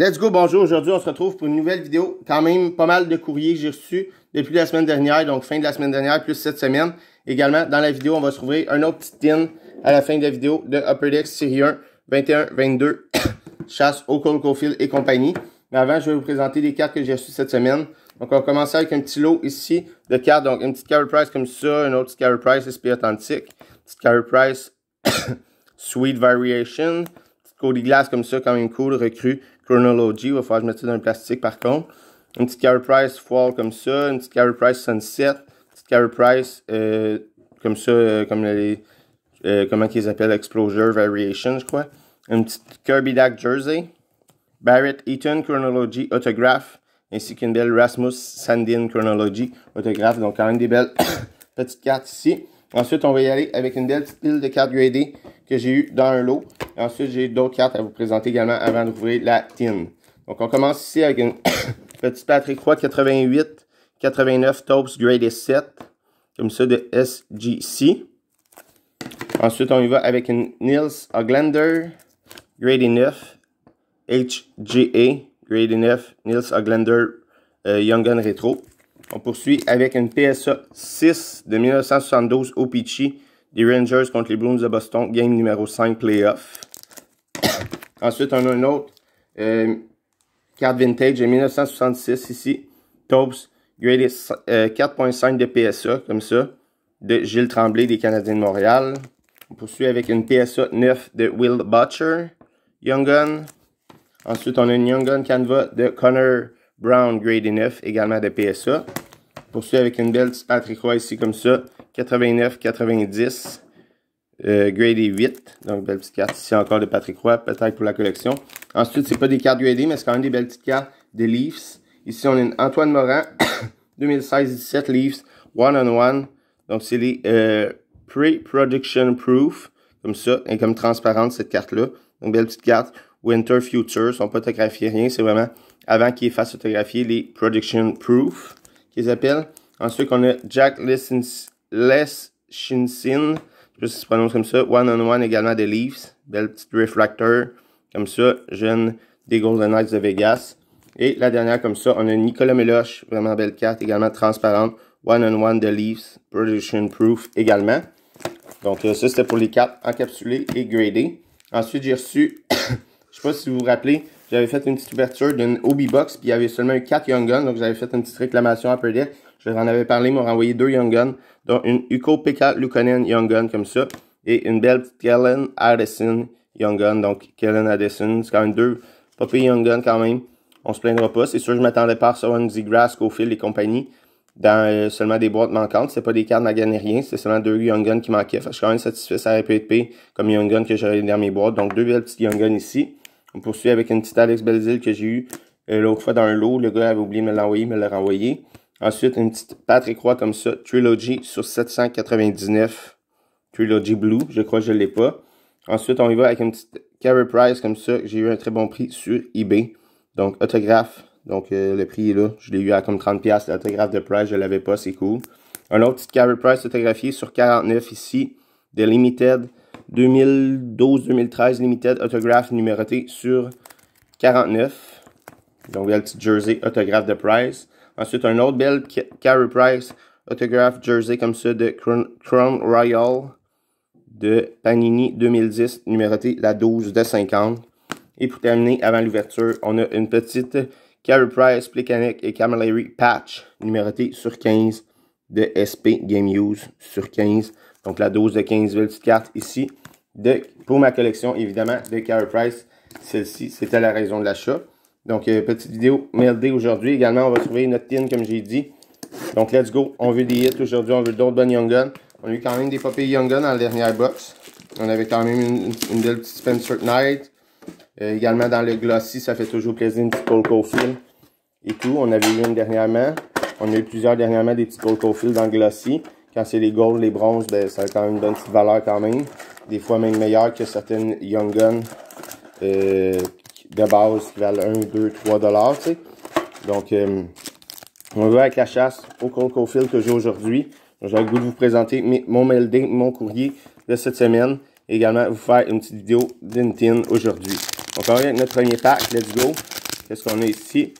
Let's go, bonjour. Aujourd'hui, on se retrouve pour une nouvelle vidéo. Quand même, pas mal de courriers que j'ai reçus depuis la semaine dernière, donc fin de la semaine dernière, plus cette semaine. Également, dans la vidéo, on va trouver un autre petit tin à la fin de la vidéo de Upper Deck Serie 1 21-22, chasse au Cole et compagnie. Mais avant, je vais vous présenter les cartes que j'ai reçues cette semaine. Donc, on va commencer avec un petit lot ici de cartes. Donc, une petite carry Price comme ça, une autre petite Price SP Authentique, petite carry Price Sweet Variation, Cody glace comme ça, quand même cool, recrue, Chronology va falloir que je mette ça dans le plastique par contre. Une petite Carey Price Fall comme ça, une petite Carey Price Sunset, une petite Carey Price euh, comme ça, euh, comme les. Euh, comment qu'ils appellent Explosure Variation, je crois. Une petite Kirby Duck Jersey. Barrett Eaton Chronology Autograph. Ainsi qu'une belle Rasmus Sandin Chronology Autograph. Donc, quand même des belles petites cartes ici. Ensuite, on va y aller avec une belle petite pile de cartes gradées que j'ai eu dans un lot. Ensuite, j'ai d'autres cartes à vous présenter également avant d'ouvrir la tin. Donc, on commence ici avec une petite Patrick Roy 88, 89 Taubes, Grade 7, comme ça de SGC. Ensuite, on y va avec une Nils Oglander Grade 9, HGA Grade 9, Nils Oglander euh, Young Gun Retro. On poursuit avec une PSA 6 de 1972 Opichi des Rangers contre les Bruins de Boston, game numéro 5 playoff. Ensuite, on a une autre euh, carte vintage de 1966 ici. Taubes, grade euh, 4.5 de PSA, comme ça, de Gilles Tremblay des Canadiens de Montréal. On poursuit avec une PSA 9 de Will Butcher, Young Gun. Ensuite, on a une Young Gun Canva de Connor Brown, grade 9, également de PSA. On poursuit avec une belle petite Patrick ici, comme ça, 89-90. Euh, Grady 8, donc belle petite carte. Ici encore de Patrick Roy, peut-être pour la collection. Ensuite, c'est pas des cartes Grady mais c'est quand même des belles petites cartes des Leafs. Ici, on a une Antoine Morin, 2016-17 Leafs, one-on-one. Donc, c'est les euh, Pre-Production Proof, comme ça, et comme transparente cette carte-là. Donc, belle petite carte. Winter Futures, sont pas photographie rien, c'est vraiment avant qu'ils fassent photographier les Production Proof, qu'ils appellent. Ensuite, on a Jack Leschinsin, Juste, ça se prononce comme ça. One-on-one également des Leafs. Belle petite refractor. Comme ça, jeune des Golden Knights de Vegas. Et la dernière, comme ça, on a Nicolas Meloche. Vraiment belle carte, également transparente. One-on-one de Leafs. Production Proof également. Donc, euh, ça, c'était pour les cartes encapsulées et gradées. Ensuite, j'ai reçu, je sais pas si vous vous rappelez, j'avais fait une petite ouverture d'une Obi Box, puis il y avait seulement une 4 Young Guns, donc j'avais fait une petite réclamation à peu je vous en avais parlé, ils m'ont renvoyé deux Young Guns, dont une Uko PK Lukonen Young Gun comme ça, et une belle petite Kellen Addison Young Gun. Donc, Kellen Addison, c'est quand même deux papiers Young Gun quand même. On se plaindra pas. C'est sûr, je m'attendais pas à recevoir une Grass, Cofield et compagnie dans euh, seulement des boîtes manquantes. C'est pas des cartes gagner rien, c'est seulement deux Young Guns qui manquaient. Enfin, je suis quand même satisfait, ça aurait pu comme Young Gun que j'aurais dans mes boîtes. Donc, deux belles petites Young Guns ici. On poursuit avec une petite Alex Belzil que j'ai eu, euh, l'autre fois dans un lot. Le gars avait oublié de me l'envoyer, me l'a renvoyé. Ensuite, une petite patrie croix comme ça, Trilogy sur 799. Trilogy Blue, je crois que je ne l'ai pas. Ensuite, on y va avec une petite Carre Price comme ça. J'ai eu un très bon prix sur eBay. Donc, autographe. Donc, euh, le prix est là. Je l'ai eu à comme 30$. L'autographe de Price, je ne l'avais pas. C'est cool. Un autre petit Carry Price autographié sur 49 ici. De Limited 2012-2013 Limited autographe numéroté sur 49. Donc, il y a le petit jersey autographe de Price. Ensuite, un autre belle Carey Price autographe jersey comme ça de Crown Royal de Panini 2010, numéroté la 12 de 50. Et pour terminer, avant l'ouverture, on a une petite Carey Price, Plicanic et Camillary Patch, numéroté sur 15 de SP Game Use sur 15. Donc la 12 de 15, belle petite carte ici. De, pour ma collection, évidemment, de Carey Price. Celle-ci, c'était la raison de l'achat. Donc, euh, petite vidéo meldée aujourd'hui. Également, on va trouver notre tin, comme j'ai dit. Donc, let's go. On veut des hits aujourd'hui. On veut d'autres bonnes Young Guns. On a eu quand même des papiers Young Guns dans la dernière box. On avait quand même une, belle petite Spencer Knight. Euh, également, dans le Glossy, ça fait toujours plaisir une petite Cole et tout. On avait eu une dernièrement. On a eu plusieurs dernièrement des petits Cole dans le Glossy. Quand c'est les gold, les bronzes, ben, ça a quand même une bonne petite valeur quand même. Des fois même meilleure que certaines Young Guns euh, de base qui valent 1, 2, 3 dollars, tu sais. Donc, euh, on va avec la chasse au cold que j'ai aujourd'hui. J'ai le goût de vous présenter mon mon melding, mon courrier de cette semaine. Et Également, vous faire une petite vidéo d'Intin aujourd'hui. On commence avec notre premier pack. Let's go. Qu'est-ce qu'on a ici?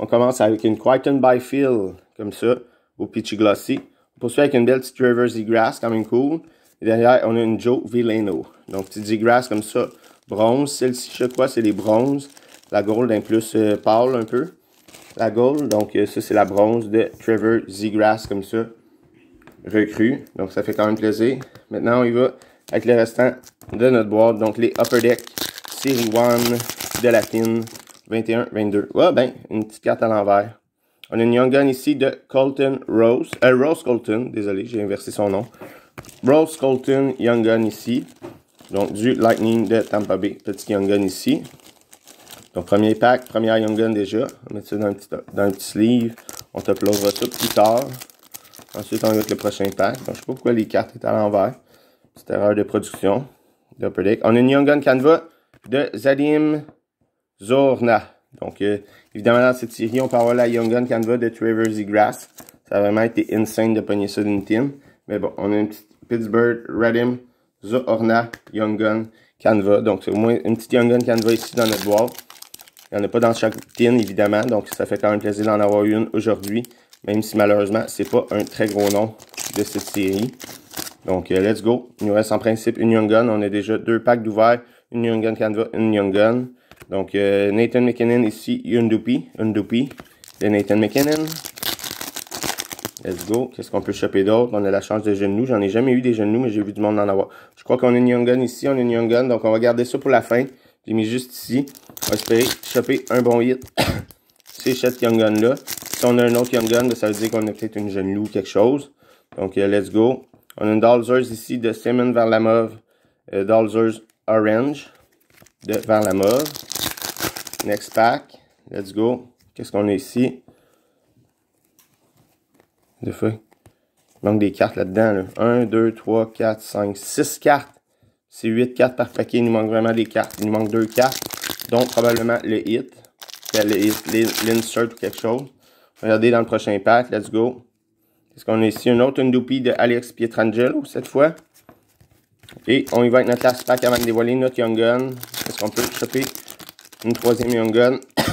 On commence avec une Quieten by Phil, comme ça, au Peachy Glossy. On poursuit avec une belle petite River grass quand même cool. Et derrière, on a une Joe Villano. Donc, petite Z-Grass comme ça, bronze. Celle-ci, je crois, c'est les bronzes. La gold est plus euh, pâle un peu. La gold, donc euh, ça, c'est la bronze de Trevor Zegras, comme ça, recrue. Donc, ça fait quand même plaisir. Maintenant, on y va avec le restant de notre boîte. Donc, les Upper Deck Series 1 de la TIN 21-22. Ouais, ben, une petite carte à l'envers. On a une Young Gun ici de Colton Rose. Euh, Rose Colton, désolé, j'ai inversé son nom. Rose Colton Young Gun ici. Donc, du Lightning de Tampa Bay. Petit Young Gun ici. Donc, premier pack, première Young Gun déjà. On met ça dans un petit, dans un petit sleeve. On t'uploadera tout plus tard. Ensuite, on va le prochain pack. Donc, je sais pas pourquoi les cartes étaient à l'envers. C'est erreur de production. On a une Young Gun Canva de Zadim Zorna. Donc, euh, évidemment, dans cette série, on peut avoir la Young Gun Canva de Trevor Grass. Ça a vraiment été insane de pogner ça d'une team. Mais bon, on a une petite Pittsburgh Redim The Orna Young Gun Canva. Donc, c'est au moins une petite Young Gun Canva ici dans notre boîte. Il n'y en a pas dans chaque tin, évidemment. Donc, ça fait quand même plaisir d'en avoir une aujourd'hui. Même si, malheureusement, c'est pas un très gros nom de cette série. Donc, euh, let's go. Il nous reste en principe une Young Gun. On a déjà deux packs d'ouvert. Une Young Gun Canva, une Young Gun. Donc, euh, Nathan McKinnon ici, une Dupi. Une Dupi de Nathan McKinnon. Let's go. Qu'est-ce qu'on peut choper d'autre? On a la chance de genoux. J'en ai jamais eu des genoux, mais j'ai vu du monde en avoir. Je crois qu'on a une young gun ici, on a une young gun. Donc, on va garder ça pour la fin. J'ai mis juste ici. On va espérer choper un bon hit. C'est cette young gun-là. Si on a un autre young gun, ça veut dire qu'on a peut-être une jeune ou quelque chose. Donc, euh, let's go. On a une Dalzers ici de Simon vers la mauve. Orange de vers la mauve. Next pack. Let's go. Qu'est-ce qu'on a ici? de fuck? Il manque des cartes là-dedans. 1, 2, 3, 4, 5, 6 cartes. C'est 8 cartes par paquet. Il nous manque vraiment des cartes. Il nous manque 2 cartes, Donc probablement le hit. Ben, l'insert ou quelque chose. Regardez dans le prochain pack. Let's go. Est-ce qu'on a ici une autre Undoopy de Alex Pietrangelo cette fois? Et on y va avec notre last pack avant de dévoiler notre Young Gun. Est-ce qu'on peut choper une troisième Young Gun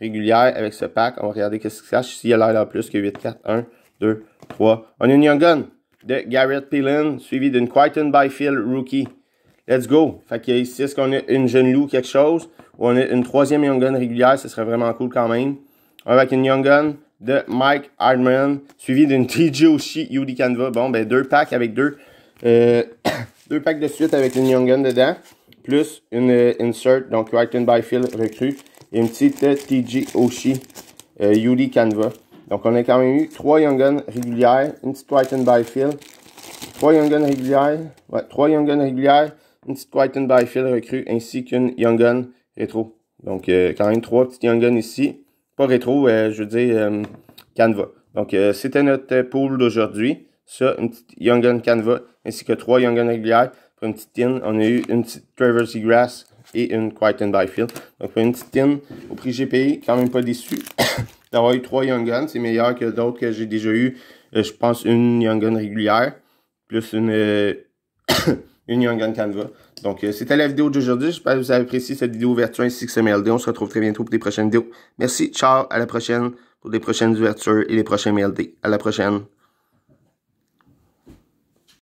régulière avec ce pack? On va regarder qu'est-ce qui se cache. Ici, il y a l'air plus que 8, 4, 1. 2, 3. On a une Young Gun de Garrett Pillen, suivi d'une Quieten by Phil Rookie. Let's go! Fait que ici, est-ce qu'on a une jeune loup quelque chose? Ou on a une troisième Young Gun régulière? Ce serait vraiment cool quand même. avec une Young Gun de Mike Hardman, suivi d'une TJ Oshie Yudi Canva. Bon, ben deux packs avec deux, euh, deux packs de suite avec une Young Gun dedans. Plus une euh, insert, donc Quieten by Phil recrue. Et une petite euh, TJ euh, Canva. Donc, on a quand même eu trois Young Guns régulières, une petite White by Byfield, trois Young Guns régulières, trois Young régulières, une petite White by Byfield recrue, ainsi qu'une Young Gun rétro. Donc, euh, quand même trois petites Young Guns ici. Pas rétro, euh, je veux dire euh, Canva. Donc, c'était notre pool d'aujourd'hui. Ça, une petite Young Gun Canva, ainsi que trois Young Gun régulières. Pour une petite tin, on a eu une petite Traversy Grass, et une Quiet and Byfield. Donc, une petite tin au prix GPI, quand même pas déçu. D'avoir eu trois Young Guns, c'est meilleur que d'autres que j'ai déjà eu. Euh, je pense une Young Gun régulière, plus une, euh, Young Gun Canva. Donc, euh, c'était la vidéo d'aujourd'hui. J'espère que vous avez apprécié cette vidéo ouverture ainsi que ce MLD, On se retrouve très bientôt pour des prochaines vidéos. Merci, ciao, à la prochaine pour des prochaines ouvertures et les prochains MLD. À la prochaine.